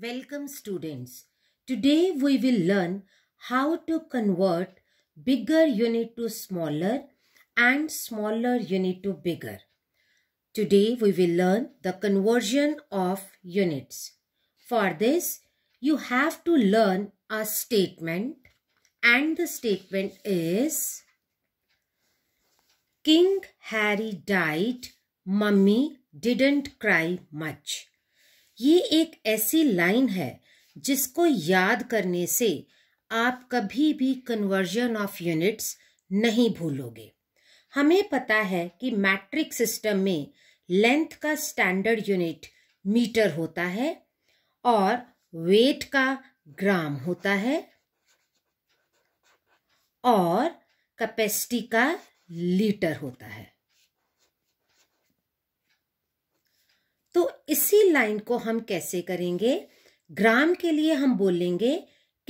Welcome students. Today we will learn how to convert bigger unit to smaller and smaller unit to bigger. Today we will learn the conversion of units. For this, you have to learn a statement and the statement is King Harry died, mummy didn't cry much. ये एक ऐसी line है जिसको याद करने से आप कभी भी कन्वर्जन ऑफ यूनिट्स नहीं भूलोगे हमें पता है कि मैट्रिक सिस्टम में लेंथ का स्टैंडर्ड यूनिट मीटर होता है और वेट का ग्राम होता है और कैपेसिटी का लीटर होता है इसी लाइन को हम कैसे करेंगे ग्राम के लिए हम बोलेंगे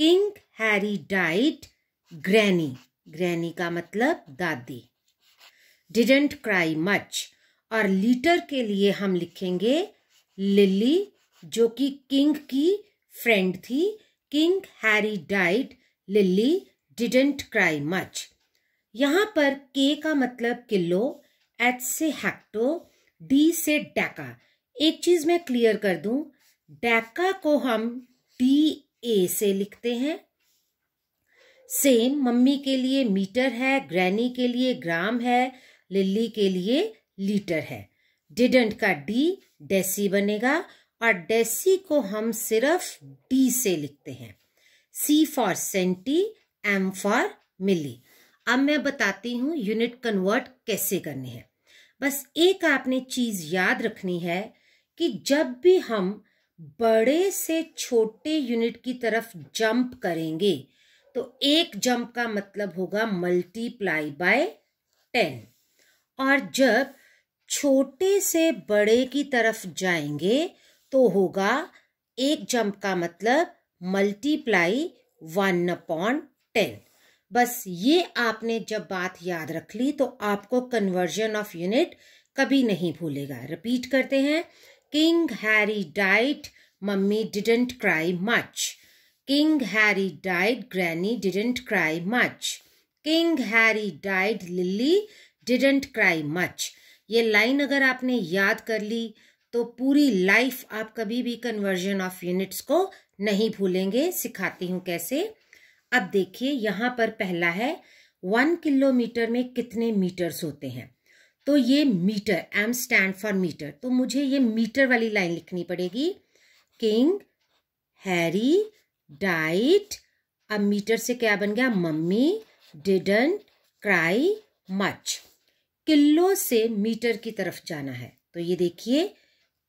king Harry died granny granny का मतलब दादी डिडेंट क्राई मच और लीटर के लिए हम लिखेंगे लिली जो कि किंग की फ्रेंड थी king Harry died Lily didn't cry much यहां पर के का मतलब किलो एच से हेक्टो डी से डेका एक चीज मैं क्लियर कर दूं डेका को हम डी ए से लिखते हैं सेम मम्मी के लिए मीटर है ग्रैनी के लिए ग्राम है लिल्ली के लिए लीटर है डिडेंट का डी डेसी बनेगा और डेसी को हम सिर्फ डी से लिखते हैं C for centi M for milli अब मैं बताती हूं यूनिट कन्वर्ट कैसे करनी है बस एक आपने चीज याद रखनी है कि जब भी हम बड़े से छोटे यूनिट की तरफ जंप करेंगे तो एक जंप का मतलब होगा मल्टीप्लाई बाय टेन और जब छोटे से बड़े की तरफ जाएंगे तो होगा एक जंप का मतलब मल्टीप्लाई वन अपॉन टेन बस ये आपने जब बात याद रख ली तो आपको कन्वर्जन ऑफ यूनिट कभी नहीं भूलेगा रिपीट करते हैं King Harry died, Mummy didn't cry much. King Harry died, Granny didn't cry much. King Harry died Lily didn't cry much ये लाइन अगर आपने याद कर ली तो पूरी लाइफ आप कभी भी कन्वर्जन ऑफ यूनिट्स को नहीं भूलेंगे सिखाती हूँ कैसे अब देखिए यहाँ पर पहला है वन किलोमीटर में कितने मीटर्स होते हैं तो ये metre M stand for metre तो मुझे ये मीटर वाली लाइन लिखनी पड़ेगी किंग हैरी डाइट अब मीटर से क्या बन गया mummy didn't cry much kilo से मीटर की तरफ जाना है तो ये देखिए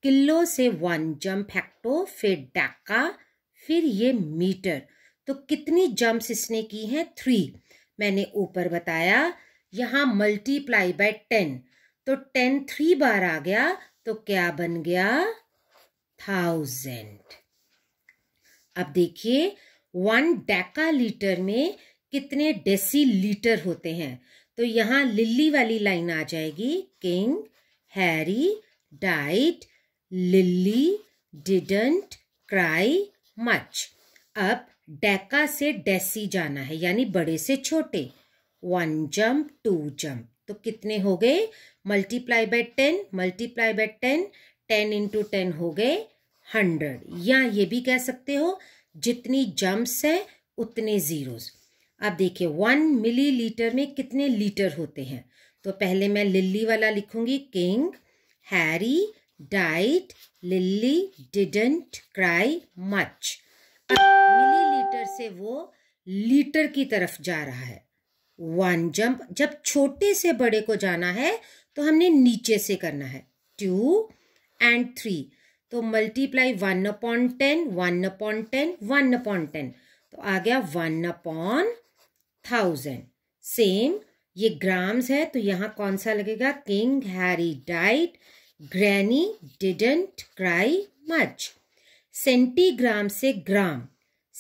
किलो से वन जंप हेक्टो फिर डाका फिर ये मीटर तो कितनी जंप्स इसने की हैं थ्री मैंने ऊपर बताया यहाँ मल्टीप्लाई बाय टेन तो टेन थ्री बार आ गया तो क्या बन गया थाउजेंड अब देखिए वन डेका लीटर में कितने डेसी लीटर होते हैं तो यहाँ लिल्ली वाली लाइन आ जाएगी king Harry diet Lily didn't cry much अब डेका से डेसी जाना है यानी बड़े से छोटे वन जंप टू जंप तो कितने हो गए multiply by ten multiply by ten ten into ten हो गए हंड्रेड या ये भी कह सकते हो जितनी जंप्स है उतने जीरोस अब देखिए वन मिली लीटर में कितने लीटर होते हैं तो पहले मैं लिल्ली वाला लिखूंगी king Harry diet Lillie didn't cry much अब लीटर से वो लीटर की तरफ जा रहा है वन जंप जब छोटे से बड़े को जाना है तो हमने नीचे से करना है टू एंड थ्री तो multiply one upon ten one upon ten one upon ten तो आ गया वन अपॉन थाउजेंड सेम ये ग्राम्स है तो यहाँ कौन सा लगेगा king Harry died granny didn't cry much centigram से ग्राम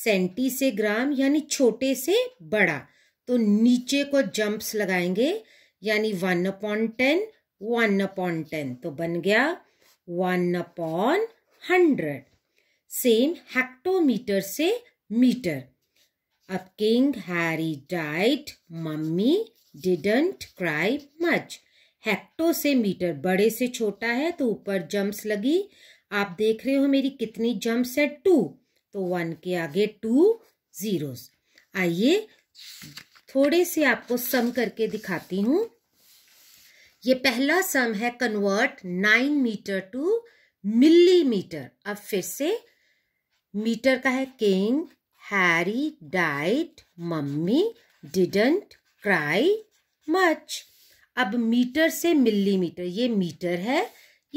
सेंटी से ग्राम यानी छोटे से बड़ा तो नीचे को जंप्स लगाएंगे यानी one upon ten one upon ten तो बन गया one upon hundred same hectometre से मीटर अब king Harry died mummy didn't cry much hecto से मीटर बड़े से छोटा है तो ऊपर जम्प्स लगी आप देख रहे हो मेरी कितनी जम्प्स है टू तो वन के आगे टू जीरोस आइए थोड़े से आपको सम करके दिखाती हूं ये पहला सम है convert nine metre to millimetre अब फिर से मीटर का है king Harry died mummy didn't cry much अब मीटर से मिलीमीटर ये मीटर है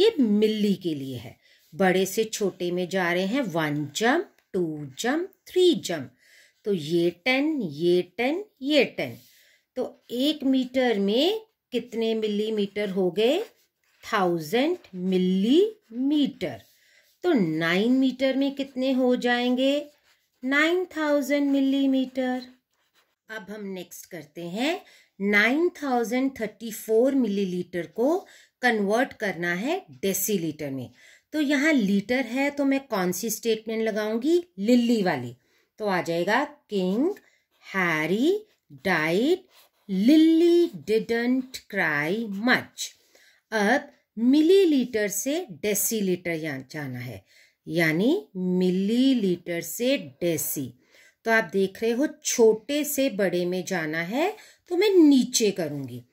ये मिली के लिए है बड़े से छोटे में जा रहे हैं one jump two jump three jump तो ये टेन ये टेन ये टेन तो एक मीटर में कितने मिलीमीटर हो गए थाउजेंड मिलीमीटर तो नाइन मीटर में कितने हो जाएंगे नाइन थाउजेंड मिलीमीटर अब हम नेक्स्ट करते हैं nine thousand thirty four millilitre को कन्वर्ट करना है डेसीलीटर में तो यहाँ लीटर है तो मैं कौन सी स्टेटमेंट लगाऊंगी लिल्ली वाली तो आ जाएगा king Harry diet Lily didn't cry much अब मिलीलीटर से डेसीलीटर जाना है यानी मिलीलीटर से डेसी तो आप देख रहे हो छोटे से बड़े में जाना है तो मैं नीचे करूंगी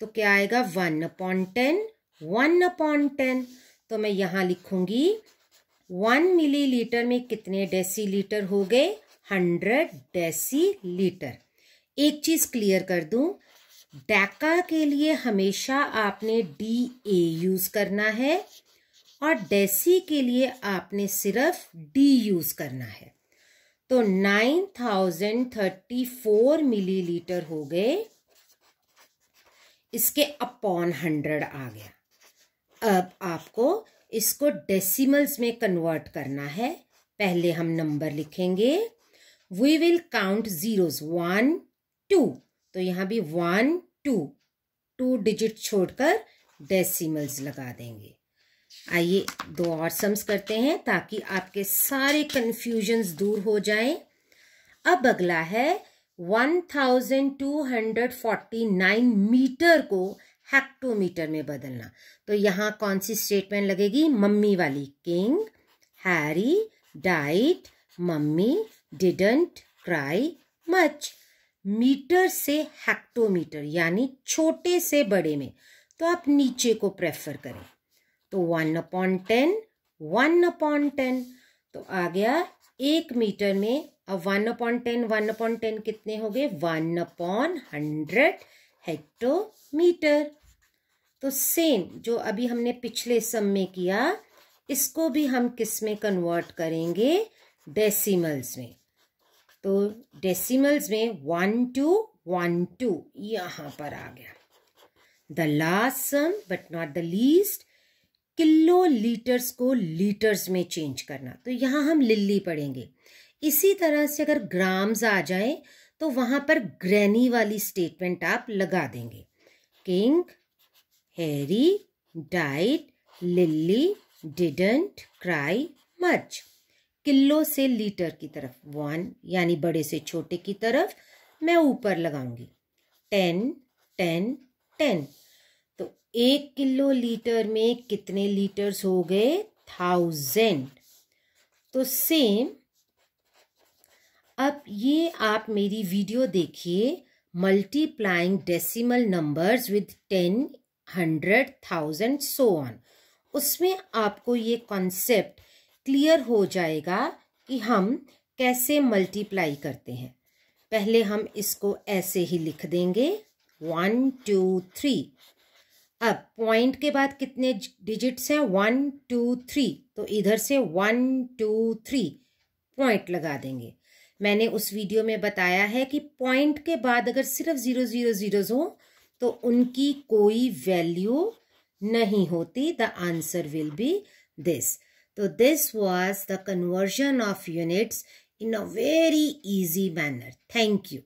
तो क्या आएगा one upon ten one upon ten तो मैं यहाँ लिखूंगी वन मिलीलीटर में कितने डेसीलीटर हो गए हंड्रेड डेसी लीटर एक चीज क्लियर कर दूं डेका के लिए हमेशा आपने डी ए यूज करना है और डेसी के लिए आपने सिर्फ डी यूज करना है तो nine thousand thirty four millilitre हो गए इसके अपॉन हंड्रेड आ गया अब आपको इसको डेसिमल्स में कन्वर्ट करना है पहले हम नंबर लिखेंगे we will count zeros one two तो यहाँ भी वन टू टू डिजिट छोड़कर डेसिमल्स लगा देंगे आइए दो और सम्स करते हैं ताकि आपके सारे कन्फ्यूजन्स दूर हो जाएं। अब अगला है 1249 मीटर को हेक्टोमीटर में बदलना तो यहाँ कौन सी स्टेटमेंट लगेगी मम्मी वाली king Harry died mummy didn't cry much metre से हेक्टोमीटर यानी छोटे से बड़े में तो आप नीचे को प्रेफर करें तो one upon ten one upon ten तो आ गया एक मीटर में अब one upon ten one upon ten कितने हो गए वन अपॉन हंड्रेड हेक्टोमीटर तो सेम जो अभी हमने पिछले सम में किया इसको भी हम किस में कन्वर्ट करेंगे डेसिमल्स में तो डेसिमल्स में वन टू वन टू यहाँ पर आ गया the last sum but not the least kilo litres को लीटर्स में चेंज करना तो यहां हम लिल्ली पढ़ेंगे इसी तरह से अगर ग्राम्स आ जाए तो वहां पर ग्रैनी वाली स्टेटमेंट आप लगा देंगे king Harry diet Lillie didn't cry much kilo से लीटर की तरफ वन यानी बड़े से छोटे की तरफ मैं ऊपर लगाऊंगी टेन टेन टेन तो एक किलो लीटर में कितने लीटर्स हो गए थाउजेंड तो सेम अब ये आप मेरी वीडियो देखिए multiplying decimal numbers with ten hundred thousand so on उसमें आपको ये कॉन्सेप्ट क्लियर हो जाएगा कि हम कैसे मल्टीप्लाई करते हैं पहले हम इसको ऐसे ही लिख देंगे वन टू थ्री अब पॉइंट के बाद कितने डिजिट्स हैं वन टू थ्री तो इधर से वन टू थ्री पॉइंट लगा देंगे मैंने उस वीडियो में बताया है कि पॉइंट के बाद अगर सिर्फ ज़ीरो ज़ीरो ज़ीरोज़ हों तो उनकी कोई वैल्यू नहीं होती the answer will be this So this was the conversion of units in a very easy manner. Thank you.